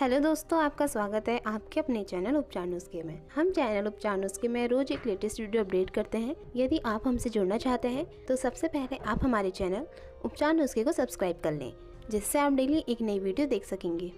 Hello दोस्तों आपका स्वागत है आपके अपने चैनल उपचार नुस्खे में हम चैनल उपचार नुस्खे में रोज एक लेटेस्ट वीडियो अपडेट करते हैं यदि आप हमसे जुड़ना चाहते हैं तो सबसे पहले आप हमारे चैनल उपचार नुस्खे को सब्सक्राइब कर लें जिससे आप डेली एक नई वीडियो देख सकेंगे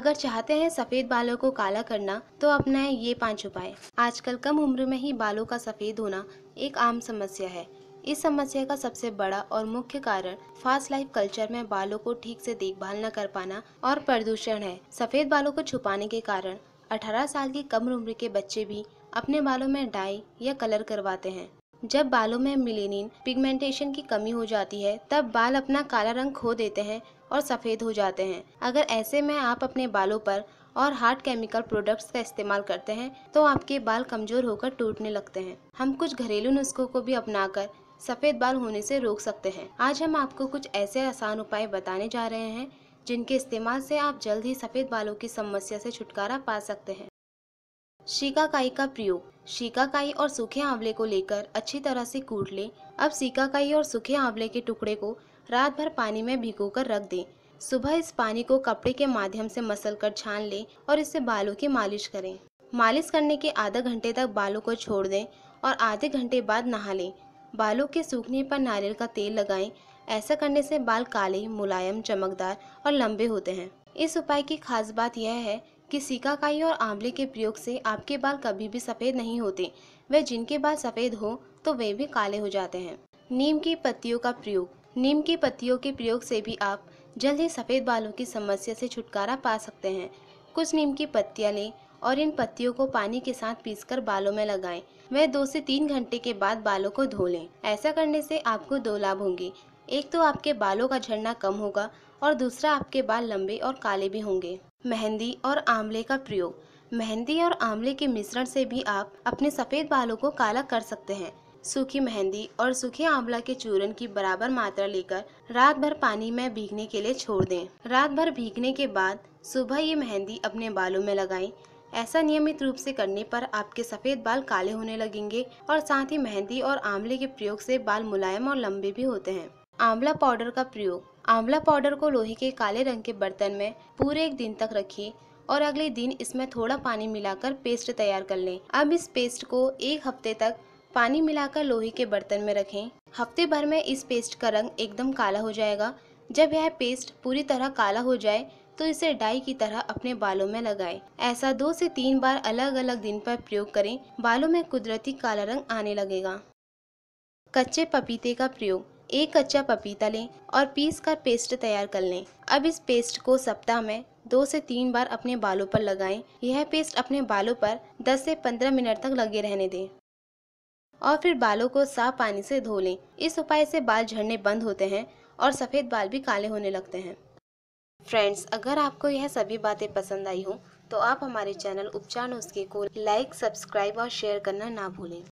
अगर चाहते हैं सफ़ेद बालों को काला करना तो अपनाएं ये पांच उपाय आजकल कम उम्र में ही बालों का सफ़ेद होना एक आम समस्या है इस समस्या का सबसे बड़ा और मुख्य कारण फास्ट लाइफ कल्चर में बालों को ठीक से देखभाल न कर पाना और प्रदूषण है सफेद बालों को छुपाने के कारण 18 साल की कम उम्र के बच्चे भी अपने बालों में डाई या कलर करवाते हैं जब बालों में मिलेनिन पिगमेंटेशन की कमी हो जाती है तब बाल अपना काला रंग खो देते हैं और सफ़ेद हो जाते हैं अगर ऐसे में आप अपने बालों पर और हार्ड केमिकल प्रोडक्ट्स का इस्तेमाल करते हैं तो आपके बाल कमज़ोर होकर टूटने लगते हैं हम कुछ घरेलू नुस्खों को भी अपनाकर सफ़ेद बाल होने से रोक सकते हैं आज हम आपको कुछ ऐसे आसान उपाय बताने जा रहे हैं जिनके इस्तेमाल से आप जल्द ही सफ़ेद बालों की समस्या से छुटकारा पा सकते हैं शीकाकाई का प्रयोग शीकाकाई और सूखे आंवले को लेकर अच्छी तरह से कूट लें अब शीकाकाई और सूखे आंवले के टुकड़े को रात भर पानी में भिगो कर रख दें सुबह इस पानी को कपड़े के माध्यम से मसल कर छान लें और इससे बालों की मालिश करें मालिश करने के आधा घंटे तक बालों को छोड़ दें और आधे घंटे बाद नहा लें बालों के सूखने पर नारियल का तेल लगाएं ऐसा करने से बाल काले मुलायम चमकदार और लंबे होते हैं इस उपाय की खास बात यह है कि सीकाकाई और आंवले के प्रयोग से आपके बाल कभी भी सफ़ेद नहीं होते वे जिनके बाल सफ़ेद हो तो वे भी काले हो जाते हैं नीम की पत्तियों का प्रयोग नीम की पत्तियों के प्रयोग से भी आप जल्द ही सफ़ेद बालों की समस्या से छुटकारा पा सकते हैं कुछ नीम की पत्तियाँ लें और इन पत्तियों को पानी के साथ पीसकर बालों में लगाएं। वह दो से तीन घंटे के बाद बालों को धो लें ऐसा करने से आपको दो लाभ होंगे एक तो आपके बालों का झड़ना कम होगा और दूसरा आपके बाल लंबे और काले भी होंगे मेहंदी और आंवले का प्रयोग मेहंदी और आंवले के मिश्रण से भी आप अपने सफ़ेद बालों को काला कर सकते हैं सूखी मेहंदी और सूखे आंवला के चूरन की बराबर मात्रा लेकर रात भर पानी में भीगने के लिए छोड़ दें रात भर भीगने के बाद सुबह ये मेहंदी अपने बालों में लगाएं ऐसा नियमित रूप से करने पर आपके सफ़ेद बाल काले होने लगेंगे और साथ ही मेहंदी और आंवले के प्रयोग से बाल मुलायम और लंबे भी होते हैं आंवला पाउडर का प्रयोग आंवला पाउडर को लोहे के काले रंग के बर्तन में पूरे एक दिन तक रखिए और अगले दिन इसमें थोड़ा पानी मिलाकर पेस्ट तैयार कर लें अब इस पेस्ट को एक हफ्ते तक पानी मिलाकर लोहे के बर्तन में रखें हफ्ते भर में इस पेस्ट का रंग एकदम काला हो जाएगा जब यह पेस्ट पूरी तरह काला हो जाए तो इसे डाई की तरह अपने बालों में लगाएं। ऐसा दो से तीन बार अलग अलग दिन पर प्रयोग करें बालों में कुदरती काला रंग आने लगेगा कच्चे पपीते का प्रयोग एक कच्चा पपीता लें और पीस कर पेस्ट तैयार कर लें अब इस पेस्ट को सप्ताह में दो से तीन बार अपने बालों पर लगाएं। यह पेस्ट अपने बालों पर 10 से 15 मिनट तक लगे रहने दें और फिर बालों को साफ पानी से धो लें इस उपाय से बाल झड़ने बंद होते हैं और सफ़ेद बाल भी काले होने लगते हैं फ्रेंड्स अगर आपको यह सभी बातें पसंद आई हो तो आप हमारे चैनल उपचार नुस्खे को लाइक सब्सक्राइब और शेयर करना ना भूलें